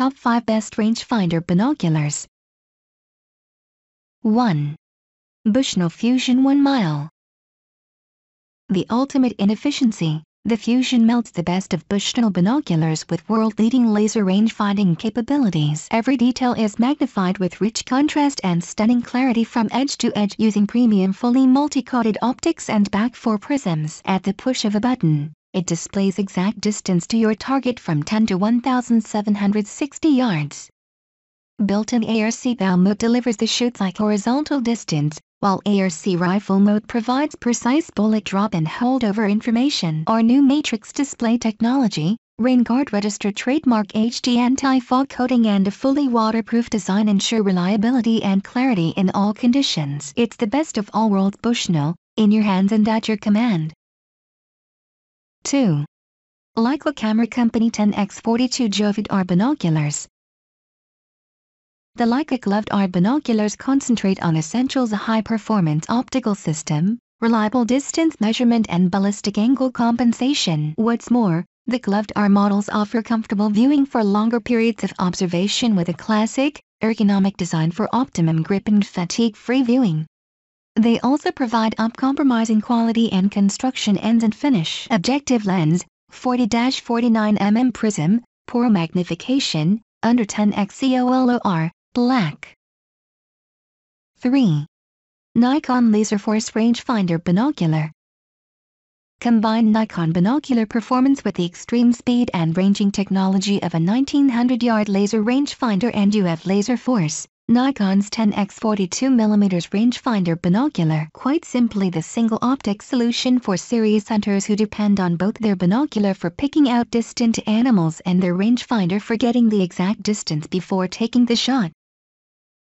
Top 5 Best Rangefinder Binoculars 1. Bushnell Fusion 1 Mile The ultimate inefficiency, the Fusion melts the best of Bushnell binoculars with world-leading laser range-finding capabilities. Every detail is magnified with rich contrast and stunning clarity from edge to edge using premium fully multi-coated optics and back four prisms at the push of a button it displays exact distance to your target from 10 to 1,760 yards. Built-in ARC bow mode delivers the shoot like horizontal distance, while ARC rifle mode provides precise bullet drop and holdover information. Our new matrix display technology, RainGuard Register trademark HD anti-fog coating and a fully waterproof design ensure reliability and clarity in all conditions. It's the best of all worlds Bushnell, in your hands and at your command. 2. Leica Camera Company 10x42 Jovid R binoculars. The Leica gloved R binoculars concentrate on essentials a high-performance optical system, reliable distance measurement and ballistic angle compensation. What's more, the gloved R models offer comfortable viewing for longer periods of observation with a classic, ergonomic design for optimum grip and fatigue-free viewing. They also provide uncompromising quality and construction ends and finish. Objective lens, 40-49mm prism, poor magnification, under 10x EOLOR, black. 3. Nikon LaserForce rangefinder binocular. Combine Nikon binocular performance with the extreme speed and ranging technology of a 1900-yard laser rangefinder and you have laser force. Nikon's 10x 42mm rangefinder binocular. Quite simply the single optic solution for serious hunters who depend on both their binocular for picking out distant animals and their rangefinder for getting the exact distance before taking the shot.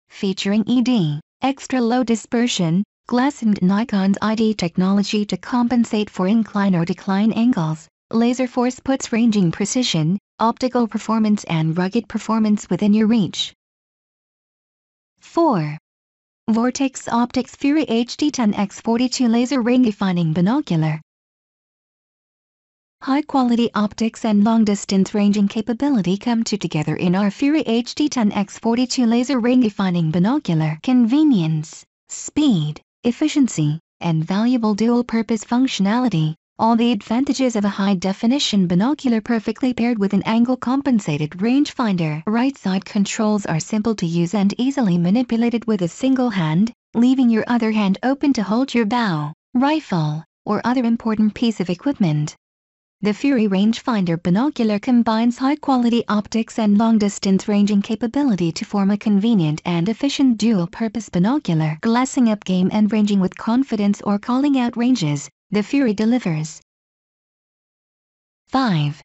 Featuring ED, extra low dispersion, glass and Nikon's ID technology to compensate for incline or decline angles, laser force puts ranging precision, optical performance and rugged performance within your reach. 4. Vortex Optics Fury HD 10x42 Laser Ring Defining Binocular High-quality optics and long-distance ranging capability come two together in our Fury HD 10x42 laser ring Defining binocular. Convenience, speed, efficiency, and valuable dual-purpose functionality all the advantages of a high-definition binocular perfectly paired with an angle-compensated rangefinder. Right-side controls are simple to use and easily manipulated with a single hand, leaving your other hand open to hold your bow, rifle, or other important piece of equipment. The Fury rangefinder binocular combines high-quality optics and long-distance ranging capability to form a convenient and efficient dual-purpose binocular glassing up game and ranging with confidence or calling out ranges, the Fury delivers. 5.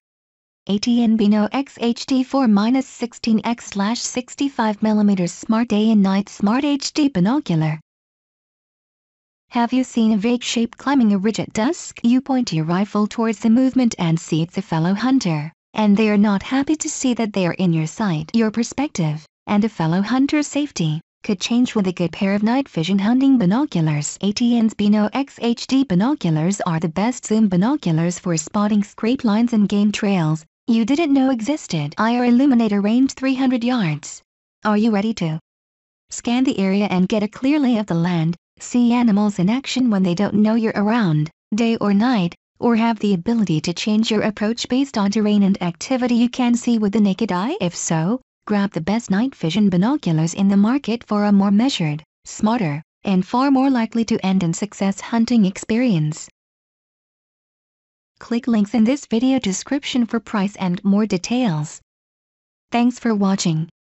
ATN Beano XHD4-16X slash 65mm Smart Day and Night Smart HD Binocular. Have you seen a vague shape climbing a ridge at dusk? You point your rifle towards the movement and see it's a fellow hunter, and they are not happy to see that they are in your sight. Your perspective, and a fellow hunter's safety, could change with a good pair of night vision hunting binoculars. ATN's Bino XHD binoculars are the best zoom binoculars for spotting scrape lines and game trails you didn't know existed. IR illuminator range 300 yards. Are you ready to scan the area and get a clear lay of the land, see animals in action when they don't know you're around, day or night, or have the ability to change your approach based on terrain and activity you can see with the naked eye? If so, grab the best night vision binoculars in the market for a more measured, smarter, and far more likely to end in success hunting experience. Click links in this video description for price and more details. Thanks for watching.